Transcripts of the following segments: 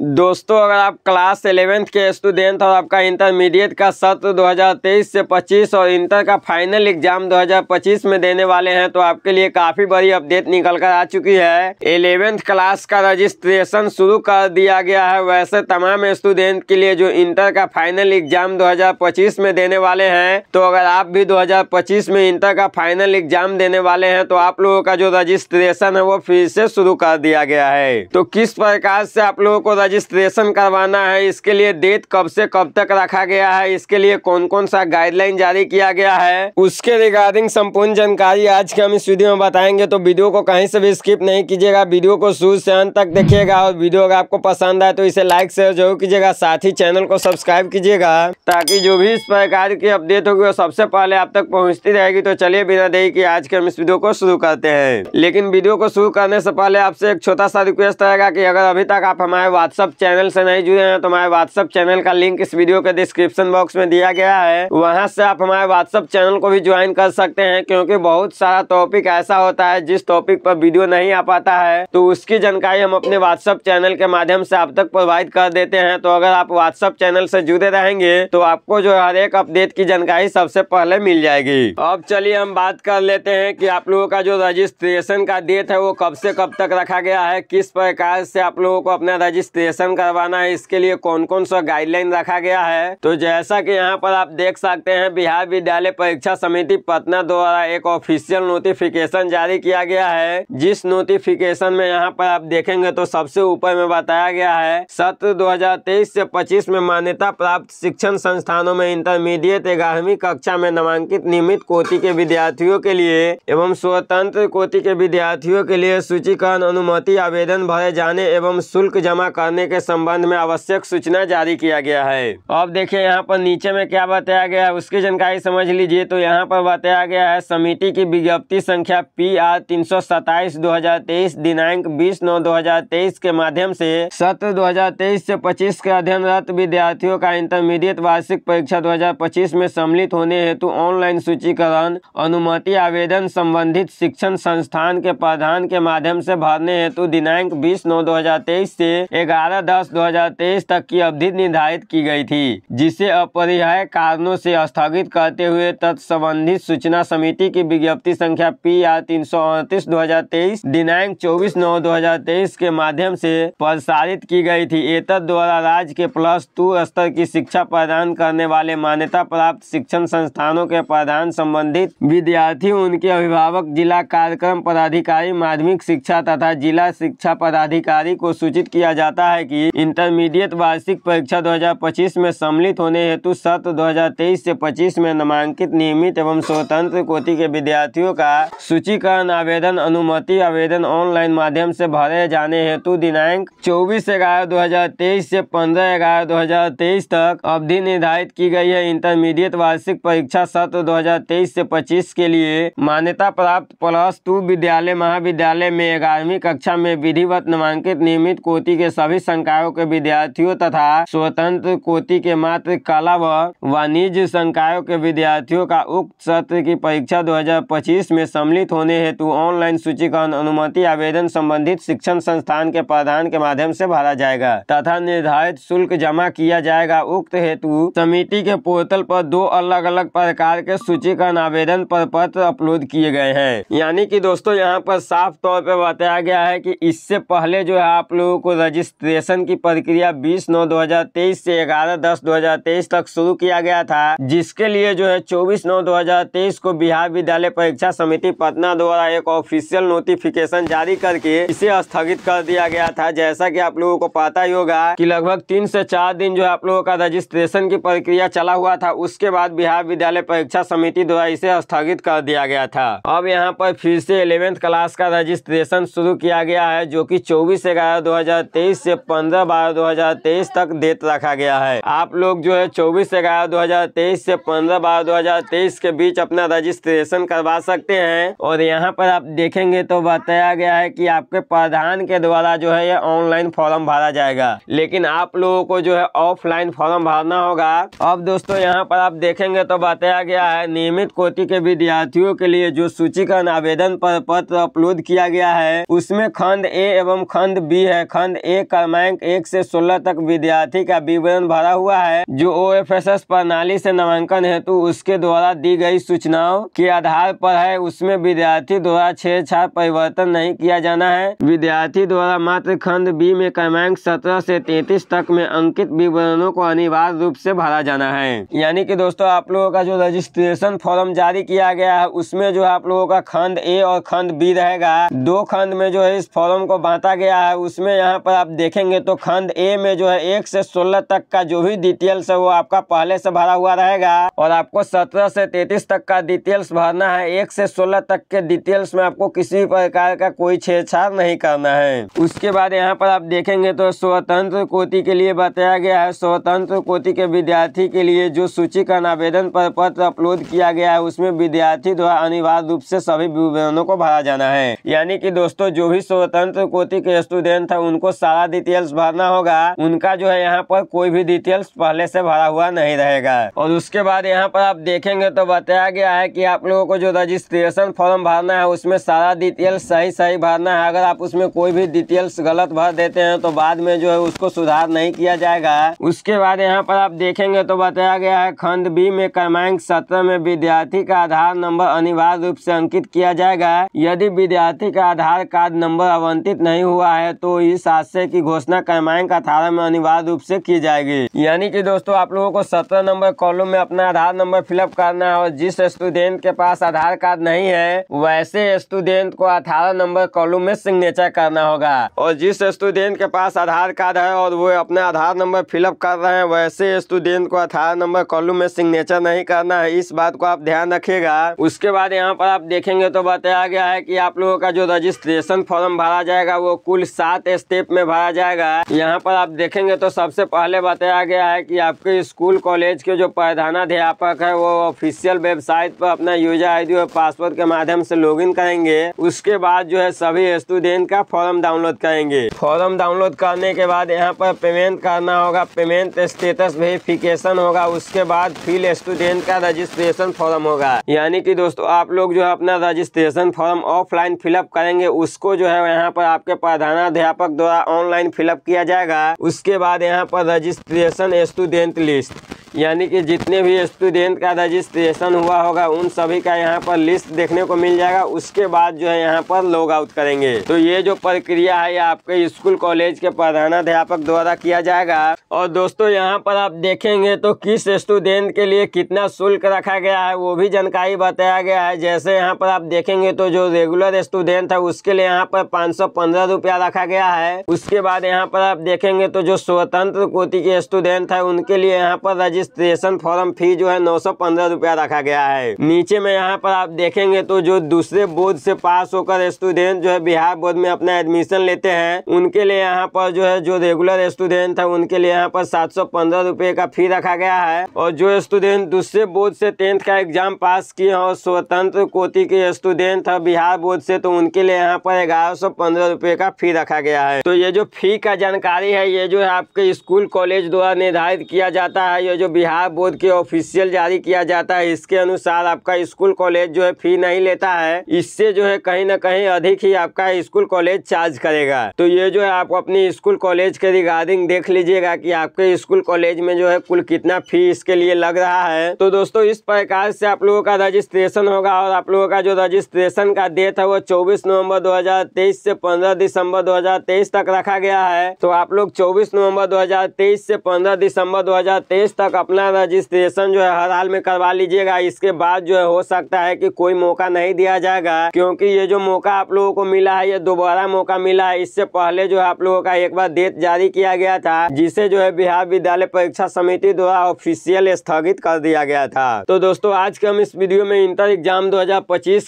दोस्तों अगर आप क्लास एलेवेंथ के स्टूडेंट और आपका इंटरमीडिएट का सत्र 2023 से 25 और इंटर का फाइनल एग्जाम 2025 में देने वाले हैं तो आपके लिए काफ़ी बड़ी अपडेट निकल कर आ चुकी है एलेवेंथ क्लास का रजिस्ट्रेशन शुरू कर दिया गया है वैसे तमाम स्टूडेंट के लिए जो इंटर का फाइनल एग्जाम दो में देने वाले हैं तो अगर आप भी दो में इंटर का फाइनल एग्जाम देने वाले हैं तो आप लोगों का जो रजिस्ट्रेशन है वो फिर से शुरू कर दिया गया है तो किस प्रकार से आप लोगों को रजिस्ट्रेशन करवाना है इसके लिए डेट कब से कब तक रखा गया है इसके लिए कौन कौन सा गाइडलाइन जारी किया गया है उसके रिगार्डिंग संपूर्ण जानकारी आज के हम इस वीडियो में बताएंगे तो वीडियो को कहीं से भी स्किप नहीं कीजिएगा वीडियो को शुरू से अंत तक देखिएगा और वीडियो अगर आपको पसंद आए तो इसे लाइक शेयर जरूर कीजिएगा साथ ही चैनल को सब्सक्राइब कीजिएगा ताकि जो भी इस प्रकार की अपडेट होगी वो सबसे पहले आप तक पहुँचती रहेगी तो चलिए बिना देरी की आज के हम इस वीडियो को शुरू करते हैं लेकिन वीडियो को शुरू करने से पहले आपसे एक छोटा सा रिक्वेस्ट रहेगा की अगर अभी तक आप हमारे व्हाट्सएप व्हाट्सअप चैनल से नहीं जुड़े हैं तो हमारे व्हाट्सअप चैनल का लिंक इस वीडियो के डिस्क्रिप्शन बॉक्स में दिया गया है वहाँ से आप हमारे व्हाट्सअप चैनल को भी ज्वाइन कर सकते हैं क्योंकि बहुत सारा टॉपिक ऐसा होता है जिस टॉपिक पर वीडियो नहीं आ पाता है तो उसकी जानकारी हम अपने व्हाट्सअप चैनल के माध्यम से आप तक प्रोवाइड कर देते हैं तो अगर आप व्हाट्सअप चैनल से जुड़े रहेंगे तो आपको जो हर एक अपडेट की जानकारी सबसे पहले मिल जाएगी अब चलिए हम बात कर लेते हैं कि आप लोगों का जो रजिस्ट्रेशन का डेट है वो कब से कब तक रखा गया है किस प्रकार से आप लोगों को अपना रजिस्ट्रेशन रजिस्ट्रेशन करवाना है इसके लिए कौन कौन सा गाइडलाइन रखा गया है तो जैसा कि यहाँ पर आप देख सकते हैं बिहार विद्यालय परीक्षा समिति पटना द्वारा एक ऑफिशियल नोटिफिकेशन जारी किया गया है जिस नोटिफिकेशन में यहाँ पर आप देखेंगे तो सबसे ऊपर में बताया गया है सत्र दो से पच्चीस में मान्यता प्राप्त शिक्षण संस्थानों में इंटरमीडिएट ग्यारहवीं कक्षा में नामांकित नियमित कोटि के विद्यार्थियों के लिए एवं स्वतंत्र कोटि के विद्यार्थियों के लिए सूचीकरण अनुमति आवेदन भरे जाने एवं शुल्क जमा करने होने के संबंध में आवश्यक सूचना जारी किया गया है अब तो देखिए यहाँ पर नीचे में क्या बताया गया है उसकी जानकारी समझ लीजिए तो यहाँ पर बताया गया है समिति की विज्ञप्ति संख्या पी आर तीन सौ सताइस दो हजार तेईस दिनांक बीस नौ दो हजार तेईस के माध्यम से सत्र दो हजार तेईस से पच्चीस के अध्ययनरत विद्यार्थियों का इंटरमीडिएट वार्षिक परीक्षा दो हजार पच्चीस में सम्मिलित होने हेतु ऑनलाइन सूचीकरण अनुमति आवेदन संबंधित शिक्षण संस्थान के प्रधान के माध्यम से भरने हेतु दिनांक बीस नौ दो हजार तेईस से ग्यारह 18 दस तेईस तक की अवधि निर्धारित की गई थी जिसे अपरिहार्य कारणों से स्थगित करते हुए तत्संबंधित सूचना समिति की विज्ञप्ति संख्या पी आर तीन सौ अड़तीस दो हजार तेईस दिनांक चौबीस नौ दो हजार तेईस के माध्यम से प्रसारित की गई थी एतद द्वारा राज्य के प्लस टू स्तर की शिक्षा प्रदान करने वाले मान्यता प्राप्त शिक्षण संस्थानों के प्रधान संबंधित विद्यार्थी उनके अभिभावक जिला कार्यक्रम पदाधिकारी माध्यमिक शिक्षा तथा जिला शिक्षा पदाधिकारी को सूचित किया जाता है है कि इंटरमीडिएट वार्षिक परीक्षा 2025 में सम्मिलित होने हेतु सत्र 2023 से 25 में नामांकित नियमित एवं स्वतंत्र कोटि के विद्यार्थियों का सूचीकरण आवेदन अनुमति आवेदन ऑनलाइन माध्यम से भरे जाने हेतु दिनांक चौबीस ग्यारह दो से पंद्रह ग्यारह दो तक अवधि निर्धारित की गई है इंटरमीडिएट वार्षिक परीक्षा सत्र 2023 से 25 के लिए मान्यता प्राप्त प्लस टू विद्यालय महाविद्यालय में ग्यारहवीं कक्षा में विधिवत नामांकित नियमित कोटि के सभी संकायों के विद्यार्थियों तथा स्वतंत्र कोटि के मात्र कला व वाणिज्य संकायों के विद्यार्थियों का उक्त सत्र की परीक्षा 2025 में सम्मिलित होने हेतु ऑनलाइन सूचीकरण अनुमति आवेदन संबंधित शिक्षण संस्थान के प्रधान के माध्यम से भरा जाएगा तथा निर्धारित शुल्क जमा किया जाएगा उक्त हेतु समिति के पोर्टल पर दो अलग अलग प्रकार के सूचीकरण आवेदन पर पत्र अपलोड किए गए हैं यानी कि दोस्तों यहाँ पर साफ तौर पर बताया गया है कि इससे पहले जो है आप लोगों को रजिस्ट्रेशन क्रिएशन की प्रक्रिया 20 नौ 2023 से 11 दस 2023 तक शुरू किया गया था जिसके लिए जो है 24 नौ 2023 को बिहार विद्यालय परीक्षा समिति पटना द्वारा एक ऑफिशियल नोटिफिकेशन जारी करके इसे स्थगित कर दिया गया था जैसा की आप लोगों को पता ही होगा की लगभग तीन ऐसी चार दिन जो है आप लोगों का रजिस्ट्रेशन की प्रक्रिया चला हुआ था उसके बाद बिहार विद्यालय परीक्षा समिति द्वारा इसे स्थगित कर दिया गया था अब यहाँ पर फिर से इलेवेंथ क्लास का रजिस्ट्रेशन शुरू किया गया है जो कि चौबीस ग्यारह दो से पंद्रह बारह दो हजार तेईस तक डेट रखा गया है आप लोग जो है चौबीस ग्यारह दो हजार तेईस से पंद्रह बारह दो हजार तेईस के बीच अपना रजिस्ट्रेशन करवा सकते हैं और यहाँ पर आप देखेंगे तो बताया गया है कि आपके प्रधान के द्वारा जो है ऑनलाइन फॉर्म भरा जाएगा लेकिन आप लोगों को जो है ऑफलाइन फॉर्म भरना होगा अब दोस्तों यहाँ पर आप देखेंगे तो बताया गया है नियमित कोटि के विद्यार्थियों के लिए जो सूचीकरण आवेदन पत्र अपलोड किया गया है उसमें खंड ए एवं खंड बी है खंड ए का क्रमांक एक से सोलह तक विद्यार्थी का विवरण भरा हुआ है जो ओ एफ एस एस प्रणाली से नामांकन हेतु उसके द्वारा दी गई सूचनाओं के आधार पर है उसमें विद्यार्थी द्वारा छेड़छाड़ परिवर्तन नहीं किया जाना है विद्यार्थी द्वारा मात्र खंड बी में क्रमांक सत्रह से तैतीस तक में अंकित विवरणों को अनिवार्य रूप से भरा जाना है यानी कि दोस्तों आप लोगों का जो रजिस्ट्रेशन फॉर्म जारी किया गया है उसमें जो आप लोगों का खंड ए और खंड बी रहेगा दो खंड में जो है इस फॉर्म को बांटा गया है उसमें यहाँ पर आप देखें देखेंगे तो खंड ए में जो है एक से सोलह तक का जो भी डिटेल्स है वो आपका पहले से भरा हुआ रहेगा और आपको सत्रह से तैतीस तक का डिटेल्स भरना है एक से सोलह तक के डिटेल्स में आपको किसी प्रकार का कोई छेड़छाड़ नहीं करना है उसके बाद यहाँ पर आप देखेंगे तो स्वतंत्र कोटि के लिए बताया गया है स्वतंत्र कोटि के विद्यार्थी के लिए जो सूचीकरण आवेदन पर पत्र अपलोड किया गया है उसमें विद्यार्थी द्वारा अनिवार्य रूप से सभी विवरणों को भरा जाना है यानी कि दोस्तों जो भी स्वतंत्र कोटि के स्टूडेंट है उनको सारा डिटेल डिटेल्स भरना होगा उनका जो है यहाँ पर कोई भी डिटेल्स पहले से भरा हुआ नहीं रहेगा और उसके बाद यहाँ पर आप देखेंगे तो बताया गया है कि आप लोगों को जो रजिस्ट्रेशन फॉर्म भरना है उसमें सारा डिटेल्स सही सही भरना है अगर आप उसमें कोई भी डिटेल्स गलत भर देते हैं तो बाद में जो है उसको सुधार नहीं किया जाएगा उसके बाद यहाँ पर आप देखेंगे तो बताया गया है खंड बी में क्रमांक सत्रह में विद्यार्थी का आधार नंबर अनिवार्य रूप से अंकित किया जाएगा यदि विद्यार्थी का आधार कार्ड नंबर आवंटित नहीं हुआ है तो इस आशय की घोषणा घोषणा क्रमांक अठारह में अनिवार्य रूप से की जाएगी यानी कि दोस्तों आप लोगों को सत्रह नंबर कॉलम में अपना आधार नंबर फिलअप करना है और जिस स्टूडेंट के पास आधार कार्ड नहीं है वैसे स्टूडेंट को अठारह नंबर कॉलम में सिग्नेचर करना होगा और जिस स्टूडेंट के पास आधार कार्ड है और वो अपना आधार नंबर फिलअप कर रहे हैं वैसे स्टूडेंट को अठारह नंबर कॉलम में सिग्नेचर नहीं करना है इस बात को आप ध्यान रखेगा उसके बाद यहाँ पर आप देखेंगे तो बताया गया है की आप लोगों का जो रजिस्ट्रेशन फॉर्म भरा जाएगा वो कुल सात स्टेप में भरा जाएगा जाएगा यहाँ पर आप देखेंगे तो सबसे पहले बताया गया है कि आपके स्कूल कॉलेज के जो प्रधानाध्यापक है वो ऑफिशियल वेबसाइट पर अपना यूजर आईडी और पासवर्ड के माध्यम से लॉगिन करेंगे उसके बाद जो है सभी स्टूडेंट का फॉर्म डाउनलोड करेंगे फॉर्म डाउनलोड करने के बाद यहाँ पर पेमेंट करना होगा पेमेंट स्टेटस वेरिफिकेशन होगा उसके बाद फिल स्टूडेंट का रजिस्ट्रेशन फॉर्म होगा यानी की दोस्तों आप लोग जो है अपना रजिस्ट्रेशन फॉर्म ऑफलाइन फिलअप करेंगे उसको जो है यहाँ पर आपके प्रधानाध्यापक द्वारा ऑनलाइन फिलअप किया जाएगा उसके बाद यहाँ पर रजिस्ट्रेशन स्टूडेंट लिस्ट यानी कि जितने भी स्टूडेंट का रजिस्ट्रेशन हुआ होगा उन सभी का यहाँ पर लिस्ट देखने को मिल जाएगा उसके बाद जो है यहाँ पर लॉग आउट करेंगे तो ये जो प्रक्रिया है आपके स्कूल कॉलेज के प्रधानाध्यापक द्वारा किया जाएगा और दोस्तों यहाँ पर आप देखेंगे तो किस स्टूडेंट के लिए कितना शुल्क रखा गया है वो भी जानकारी बताया गया है जैसे यहाँ पर आप देखेंगे तो जो रेगुलर स्टूडेंट है उसके लिए यहाँ पर पाँच सौ पंद्रह रुपया रखा गया है उसके बाद यहाँ पर आप देखेंगे तो जो स्वतंत्र कोटि के स्टूडेंट है उनके लिए यहाँ पर रजिस्ट्रेशन रजिस्ट्रेशन फॉर्म फी जो है नौ सौ पंद्रह रूपया रखा गया है नीचे में यहाँ पर आप देखेंगे तो जो दूसरे बोर्ड से पास होकर स्टूडेंट जो है बिहार बोर्ड में अपना एडमिशन लेते हैं उनके लिए यहाँ पर जो है जो रेगुलर स्टूडेंट है उनके लिए यहाँ पर सात सौ पंद्रह रुपये का फी रखा गया है और जो स्टूडेंट दूसरे बोर्ड से टेंथ का एग्जाम पास किए और स्वतंत्र कोटि के स्टूडेंट है बिहार बोर्ड से तो उनके लिए यहाँ पर ग्यारह सौ पंद्रह रुपये का फी रखा गया है तो ये जो फी का जानकारी है ये जो है आपके स्कूल कॉलेज द्वारा निर्धारित किया जाता है ये जो बिहार बोर्ड के ऑफिशियल जारी किया जाता है इसके अनुसार आपका स्कूल कॉलेज जो है फी नहीं लेता है इससे जो है कहीं ना कहीं अधिक ही आपका स्कूल कॉलेज चार्ज करेगा तो ये जो है आप अपनी स्कूल कॉलेज के रिगार्डिंग देख लीजिएगा कि आपके स्कूल कॉलेज में जो है कुल कितना फी इसके लिए लग रहा है तो दोस्तों इस प्रकार से आप लोगों का रजिस्ट्रेशन होगा और आप लोगों का जो रजिस्ट्रेशन का डेट है वो चौबीस नवम्बर दो से पंद्रह दिसंबर दो तक रखा गया है तो आप लोग चौबीस नवम्बर दो से पंद्रह दिसंबर दो तक अपना रजिस्ट्रेशन जो है हर हाल में करवा लीजिएगा इसके बाद जो है हो सकता है कि कोई मौका नहीं दिया जाएगा क्योंकि ये जो मौका आप लोगों को मिला है ये दोबारा मौका मिला है इससे पहले जो है आप लोगों का एक बार डेट जारी किया गया था जिसे जो है बिहार विद्यालय परीक्षा समिति द्वारा ऑफिसियल स्थगित कर दिया गया था तो दोस्तों आज के हम इस वीडियो में इंटर एग्जाम दो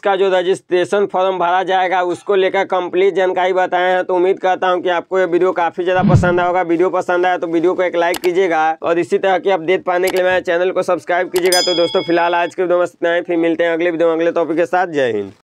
का जो रजिस्ट्रेशन फॉर्म भरा जाएगा उसको लेकर कम्प्लीट जानकारी बताए हैं तो उम्मीद करता हूँ की आपको ये वीडियो काफी ज्यादा पसंद आएगा वीडियो पसंद आया तो वीडियो को एक लाइक कीजिएगा और इसी तरह की अपडेट अपडेट पाने के लिए मेरे चैनल को सब्सक्राइब कीजिएगा तो दोस्तों फिलहाल आज के वीडियो तो में इतना ही फिर मिलते हैं अगले वीडियो में अगले टॉपिक के साथ जय हिंद